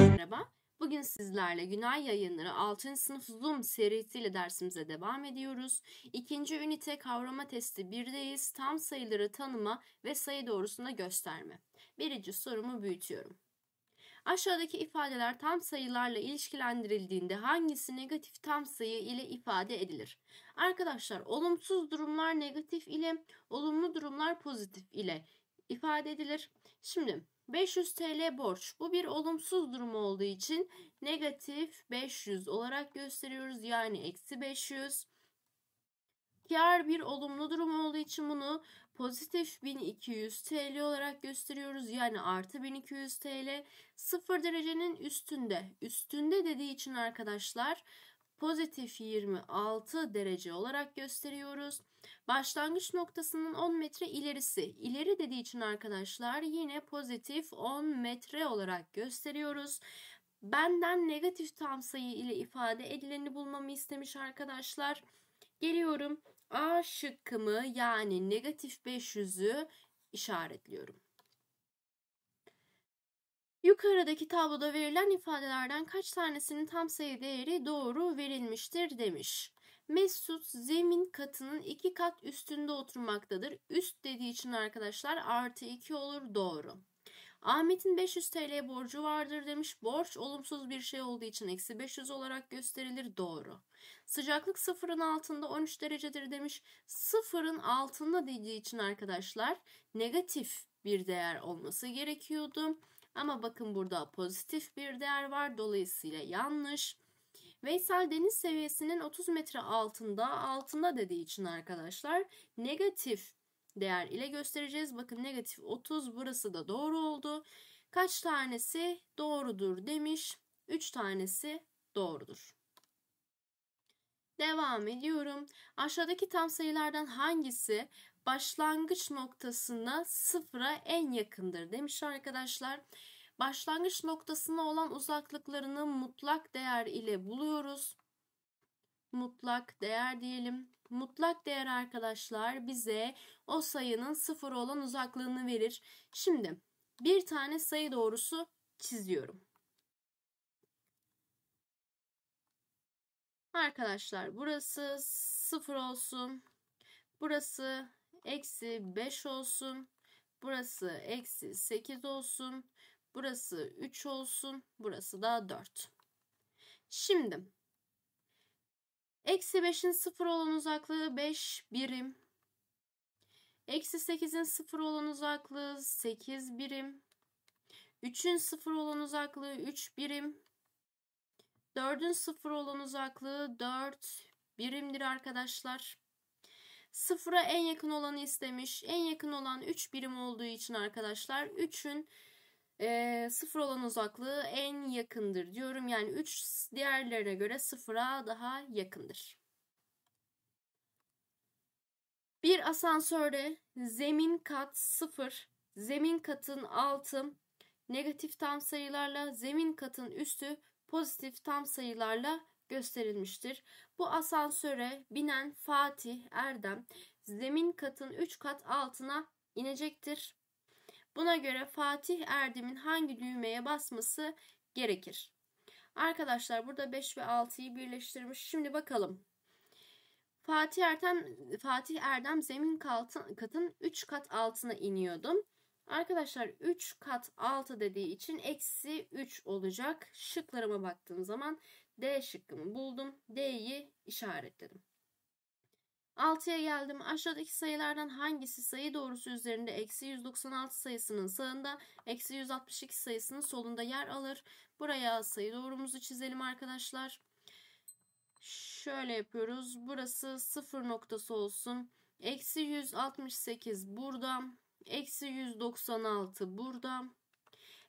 Merhaba, bugün sizlerle Günay Yayınları 6. sınıf Zoom serisiyle dersimize devam ediyoruz. İkinci ünite kavrama testi 1'deyiz. Tam sayıları tanıma ve sayı doğrusuna gösterme. Birinci sorumu büyütüyorum. Aşağıdaki ifadeler tam sayılarla ilişkilendirildiğinde hangisi negatif tam sayı ile ifade edilir? Arkadaşlar olumsuz durumlar negatif ile, olumlu durumlar pozitif ile ifade edilir. Şimdi 500 TL borç. Bu bir olumsuz durum olduğu için negatif 500 olarak gösteriyoruz. Yani eksi 500. Kar bir olumlu durum olduğu için bunu pozitif 1200 TL olarak gösteriyoruz. Yani artı 1200 TL 0 derecenin üstünde. Üstünde dediği için arkadaşlar pozitif 26 derece olarak gösteriyoruz. Başlangıç noktasının 10 metre ilerisi. İleri dediği için arkadaşlar yine pozitif 10 metre olarak gösteriyoruz. Benden negatif tam sayı ile ifade edileni bulmamı istemiş arkadaşlar. Geliyorum A şıkkımı yani negatif 500'ü işaretliyorum. Yukarıdaki tabloda verilen ifadelerden kaç tanesinin tam sayı değeri doğru verilmiştir demiş. Mesut zemin katının iki kat üstünde oturmaktadır. Üst dediği için arkadaşlar artı 2 olur doğru. Ahmet'in 500 TL borcu vardır demiş. Borç olumsuz bir şey olduğu için eksi 500 olarak gösterilir. Doğru. Sıcaklık sıfırın altında 13 derecedir demiş. Sıfırın altında dediği için arkadaşlar negatif bir değer olması gerekiyordu. Ama bakın burada pozitif bir değer var. Dolayısıyla yanlış. Veysel deniz seviyesinin 30 metre altında, altında dediği için arkadaşlar negatif değer ile göstereceğiz. Bakın negatif 30 burası da doğru oldu. Kaç tanesi doğrudur demiş. 3 tanesi doğrudur. Devam ediyorum. Aşağıdaki tam sayılardan hangisi başlangıç noktasına sıfıra en yakındır demiş arkadaşlar. Başlangıç noktasına olan uzaklıklarını mutlak değer ile buluyoruz. Mutlak değer diyelim. Mutlak değer arkadaşlar bize o sayının sıfır olan uzaklığını verir. Şimdi bir tane sayı doğrusu çiziyorum. Arkadaşlar burası sıfır olsun. Burası eksi 5 olsun. Burası eksi 8 olsun. Burası 3 olsun. Burası da 4. Şimdi Eksi 5'in 0 olan uzaklığı 5 birim. Eksi 8'in 0 olan uzaklığı 8 birim. 3'ün 0 olan uzaklığı 3 birim. 4'ün 0 olan uzaklığı 4 birimdir arkadaşlar. Sıfıra en yakın olanı istemiş. En yakın olan 3 birim olduğu için arkadaşlar 3'ün e, sıfır olan uzaklığı en yakındır diyorum. Yani 3 diğerlerine göre sıfıra daha yakındır. Bir asansörde zemin kat sıfır, zemin katın altı negatif tam sayılarla, zemin katın üstü pozitif tam sayılarla gösterilmiştir. Bu asansöre binen Fatih Erdem zemin katın 3 kat altına inecektir. Buna göre Fatih Erdem'in hangi düğmeye basması gerekir? Arkadaşlar burada 5 ve 6'yı birleştirmiş. Şimdi bakalım. Fatih Erdem, Fatih Erdem zemin katın, katın 3 kat altına iniyordum. Arkadaşlar 3 kat 6 dediği için eksi 3 olacak. Şıklarıma baktığım zaman D şıkkımı buldum. D'yi işaretledim. 6'ya geldim. Aşağıdaki sayılardan hangisi sayı doğrusu üzerinde eksi 196 sayısının sağında, eksi 162 sayısının solunda yer alır? Buraya sayı doğrumuzu çizelim arkadaşlar. Şöyle yapıyoruz. Burası sıfır noktası olsun. Eksi 168 burada. Eksi 196 burada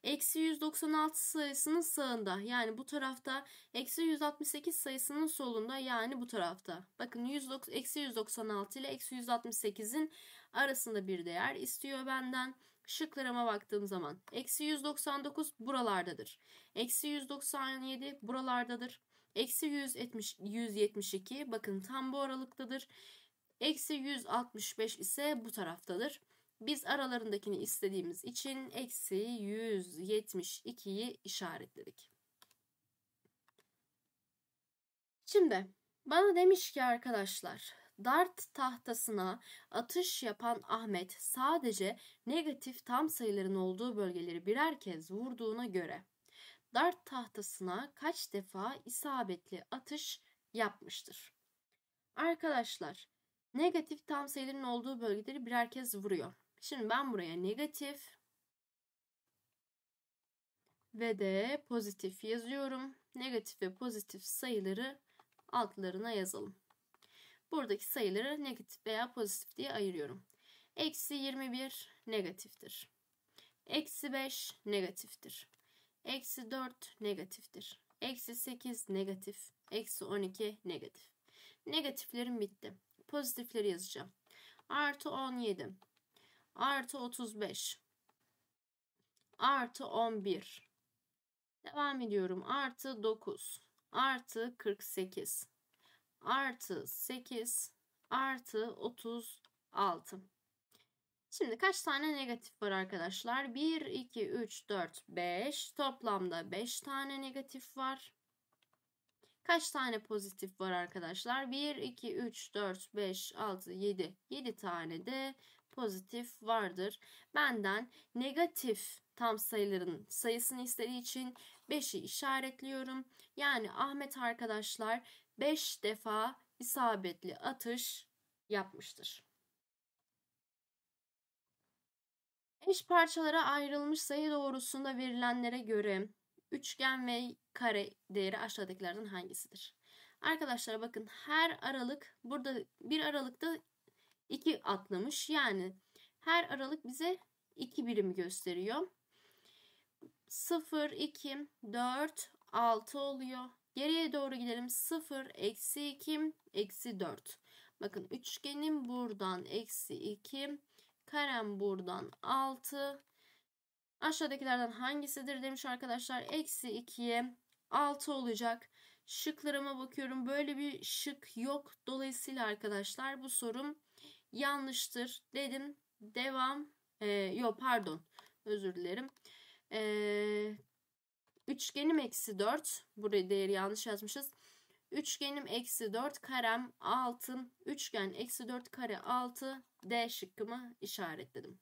eksi 196 sayısının sağında yani bu tarafta eksi 168 sayısının solunda yani bu tarafta. Bakın 190, eksi 196 ile eksi 168'in arasında bir değer istiyor benden. Şıklarıma baktığım zaman eksi 199 buralardadır. Eksi 197 buralardadır. Eksi 170, 172 bakın tam bu aralıktadır. Eksi 165 ise bu taraftadır. Biz aralarındakini istediğimiz için eksi 172'yi işaretledik. Şimdi bana demiş ki arkadaşlar dart tahtasına atış yapan Ahmet sadece negatif tam sayıların olduğu bölgeleri birer kez vurduğuna göre dart tahtasına kaç defa isabetli atış yapmıştır? Arkadaşlar negatif tam sayıların olduğu bölgeleri birer kez vuruyor. Şimdi ben buraya negatif ve de pozitif yazıyorum. Negatif ve pozitif sayıları altlarına yazalım. Buradaki sayıları negatif veya pozitif diye ayırıyorum. Eksi 21 negatiftir. Eksi 5 negatiftir. Eksi 4 negatiftir. Eksi 8 negatif. Eksi 12 negatif. Negatiflerim bitti. Pozitifleri yazacağım. Artı 17 artı 35 artı 11 devam ediyorum artı 9 artı 48 artı 8 artı 36 Şimdi kaç tane negatif var arkadaşlar? 1, 2, 3, 4, 5. Toplamda 5 tane negatif var. Kaç tane pozitif var arkadaşlar? 1, 2, 3, 4, 5, 6, 7. 7 tane de pozitif vardır. Benden negatif tam sayıların sayısını istediği için 5'i işaretliyorum. Yani Ahmet arkadaşlar 5 defa isabetli atış yapmıştır. Eş parçalara ayrılmış sayı doğrusunda verilenlere göre üçgen ve kare değeri aşağıdakilerden hangisidir? Arkadaşlar bakın her aralık burada bir aralıkta 2 atlamış. Yani her aralık bize 2 birimi gösteriyor. 0, 2, 4, 6 oluyor. Geriye doğru gidelim. 0, eksi 2, eksi 4. Bakın üçgenin buradan eksi 2, karem buradan 6. Aşağıdakilerden hangisidir demiş arkadaşlar. Eksi 2'ye 6 olacak. Şıklarıma bakıyorum. Böyle bir şık yok. Dolayısıyla arkadaşlar bu sorum yanlıştır dedim. Devam. E, ee, yok pardon. Özür dilerim. E, üçgenim eksi 4. Buraya değeri yanlış yazmışız. Üçgenim eksi 4 karem altın. Üçgen eksi 4 kare 6. D şıkkımı işaretledim.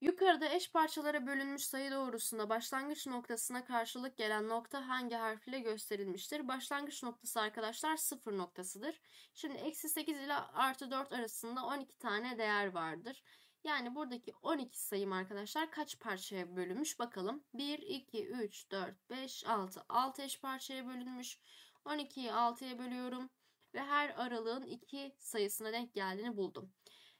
Yukarıda eş parçalara bölünmüş sayı doğrusunda başlangıç noktasına karşılık gelen nokta hangi harf ile gösterilmiştir? Başlangıç noktası arkadaşlar sıfır noktasıdır. Şimdi eksi 8 ile artı 4 arasında 12 tane değer vardır. Yani buradaki 12 sayım arkadaşlar kaç parçaya bölünmüş bakalım. 1, 2, 3, 4, 5, 6. 6 eş parçaya bölünmüş. 12'yi 6'ya bölüyorum ve her aralığın 2 sayısına denk geldiğini buldum.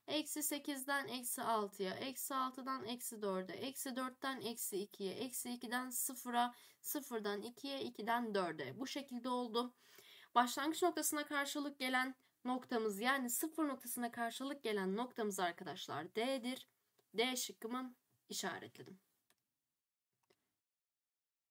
Eksi 8'den eksi 6'ya, eksi 6'dan eksi 4'e, eksi 4'ten eksi 2'ye, eksi 2'den 0'a, 0'dan 2'ye, 2'den 4'e. Bu şekilde oldu. Başlangıç noktasına karşılık gelen noktamız yani 0 noktasına karşılık gelen noktamız arkadaşlar D'dir. D şıkkımı işaretledim.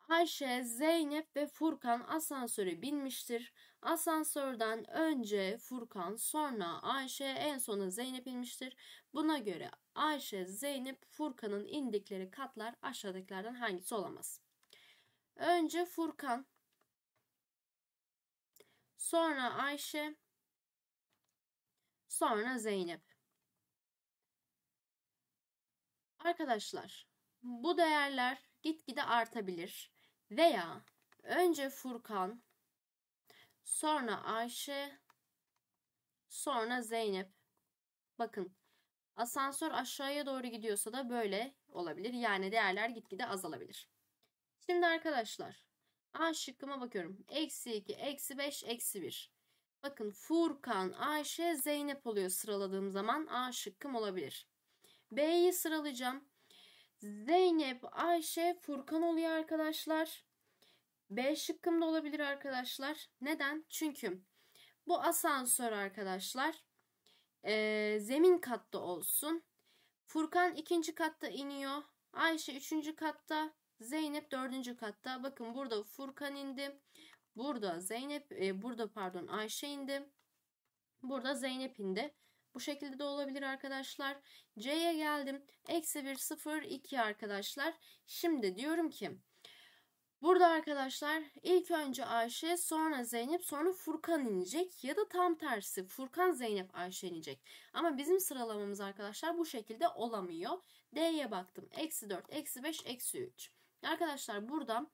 Ayşe, Zeynep ve Furkan asansöre binmiştir. Asansörden önce Furkan, sonra Ayşe, en sona Zeynep inmiştir. Buna göre Ayşe, Zeynep, Furkan'ın indikleri katlar aşağıdakilerden hangisi olamaz? Önce Furkan, sonra Ayşe, sonra Zeynep. Arkadaşlar, bu değerler gitgide artabilir. Veya önce Furkan, sonra Ayşe, sonra Zeynep. Bakın asansör aşağıya doğru gidiyorsa da böyle olabilir. Yani değerler gitgide azalabilir. Şimdi arkadaşlar A şıkkıma bakıyorum. Eksi 2, eksi 5, eksi 1. Bakın Furkan, Ayşe, Zeynep oluyor sıraladığım zaman A şıkkım olabilir. B'yi sıralayacağım. Zeynep, Ayşe, Furkan oluyor arkadaşlar. B şıkkım da olabilir arkadaşlar. Neden? Çünkü bu asansör arkadaşlar e, zemin katta olsun. Furkan ikinci katta iniyor. Ayşe üçüncü katta. Zeynep dördüncü katta. Bakın burada Furkan indi. Burada Zeynep, e, burada pardon Ayşe indi. Burada Zeynep indi. Bu şekilde de olabilir arkadaşlar. C'ye geldim. Eksi 1, 0, 2 arkadaşlar. Şimdi diyorum ki Burada arkadaşlar ilk önce Ayşe sonra Zeynep sonra Furkan inecek ya da tam tersi Furkan Zeynep Ayşe inecek. Ama bizim sıralamamız arkadaşlar bu şekilde olamıyor. D'ye baktım. Eksi 4, eksi 5, eksi 3. Arkadaşlar buradan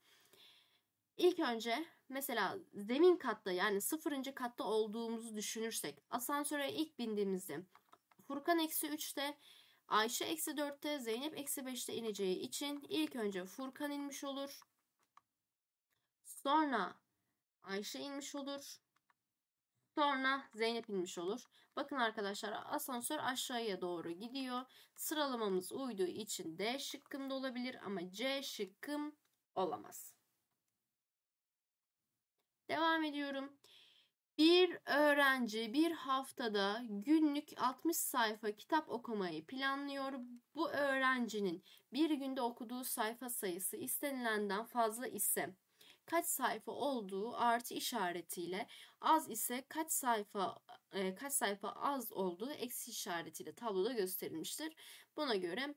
İlk önce mesela zemin katta yani sıfırıncı katta olduğumuzu düşünürsek asansöre ilk bindiğimizde Furkan eksi 3'te Ayşe eksi 4'te Zeynep eksi 5'te ineceği için ilk önce Furkan inmiş olur. Sonra Ayşe inmiş olur. Sonra Zeynep inmiş olur. Bakın arkadaşlar asansör aşağıya doğru gidiyor. Sıralamamız uyduğu için D şıkkım da olabilir ama C şıkkım olamaz. Devam ediyorum. Bir öğrenci bir haftada günlük 60 sayfa kitap okumayı planlıyor. Bu öğrencinin bir günde okuduğu sayfa sayısı istenilenden fazla ise kaç sayfa olduğu artı işaretiyle az ise kaç sayfa e, kaç sayfa az olduğu eksi işaretiyle tabloda gösterilmiştir. Buna göre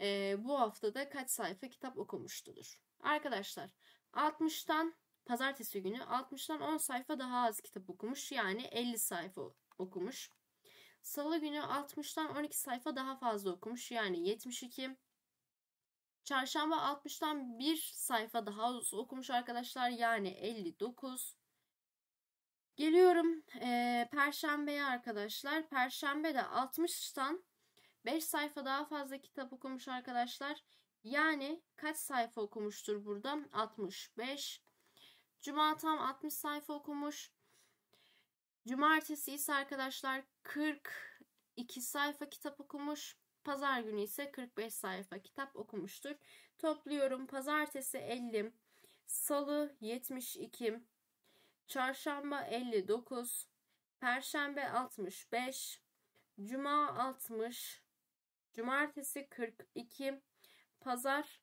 e, bu haftada kaç sayfa kitap okumuştur? Arkadaşlar 60'tan Pazartesi günü 60'dan 10 sayfa daha az kitap okumuş yani 50 sayfa okumuş. Salı günü 60'tan 12 sayfa daha fazla okumuş yani 72. Çarşamba 60'tan 1 sayfa daha az okumuş arkadaşlar yani 59. Geliyorum e, Perşembe'ye arkadaşlar. Perşembe de 60'tan 5 sayfa daha fazla kitap okumuş arkadaşlar. Yani kaç sayfa okumuştur burada? 65. Cuma tam 60 sayfa okumuş. Cumartesi ise arkadaşlar 42 sayfa kitap okumuş. Pazar günü ise 45 sayfa kitap okumuştur. Topluyorum. Pazartesi 50, Salı 72, Çarşamba 59, Perşembe 65, Cuma 60, Cumartesi 42, Pazar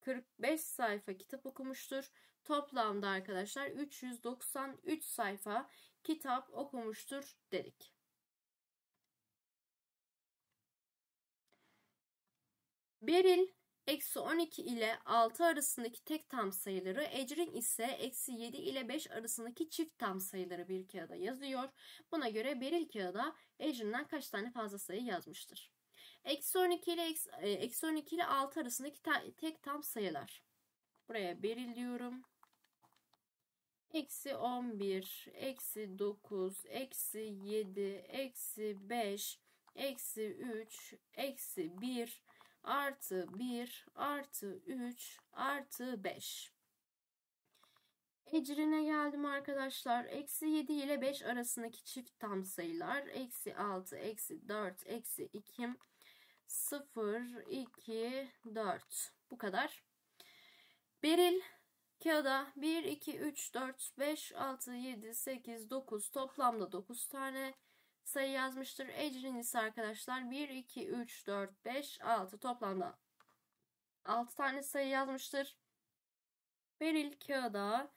45 sayfa kitap okumuştur. Toplamda arkadaşlar 393 sayfa kitap okumuştur dedik. Beril eksi 12 ile 6 arasındaki tek tam sayıları, Ecrin ise eksi 7 ile 5 arasındaki çift tam sayıları bir kağıda yazıyor. Buna göre Beril kağıda Ecrin'den kaç tane fazla sayı yazmıştır? Eksi 12 ile, eksi, e, eksi 12 ile 6 arasındaki tek tam sayılar. Buraya Beril diyorum. Eksi 11, eksi 9, eksi 7, eksi 5, eksi 3, eksi 1, artı 1, artı 3, artı 5. Ecrine geldim arkadaşlar. Eksi 7 ile 5 arasındaki çift tam sayılar. Eksi 6, eksi 4, eksi 2, 0, 2, 4. Bu kadar. Beril Kağıda 1, 2, 3, 4, 5, 6, 7, 8, 9 toplamda 9 tane sayı yazmıştır. Ecrin ise arkadaşlar 1, 2, 3, 4, 5, 6 toplamda 6 tane sayı yazmıştır. Beril kağıda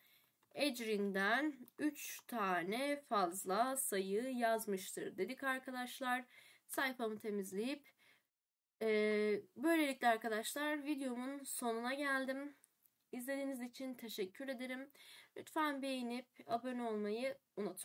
Ecrin'den 3 tane fazla sayı yazmıştır dedik arkadaşlar. Sayfamı temizleyip e, böylelikle arkadaşlar videomun sonuna geldim. İzlediğiniz için teşekkür ederim. Lütfen beğenip abone olmayı unutmayın.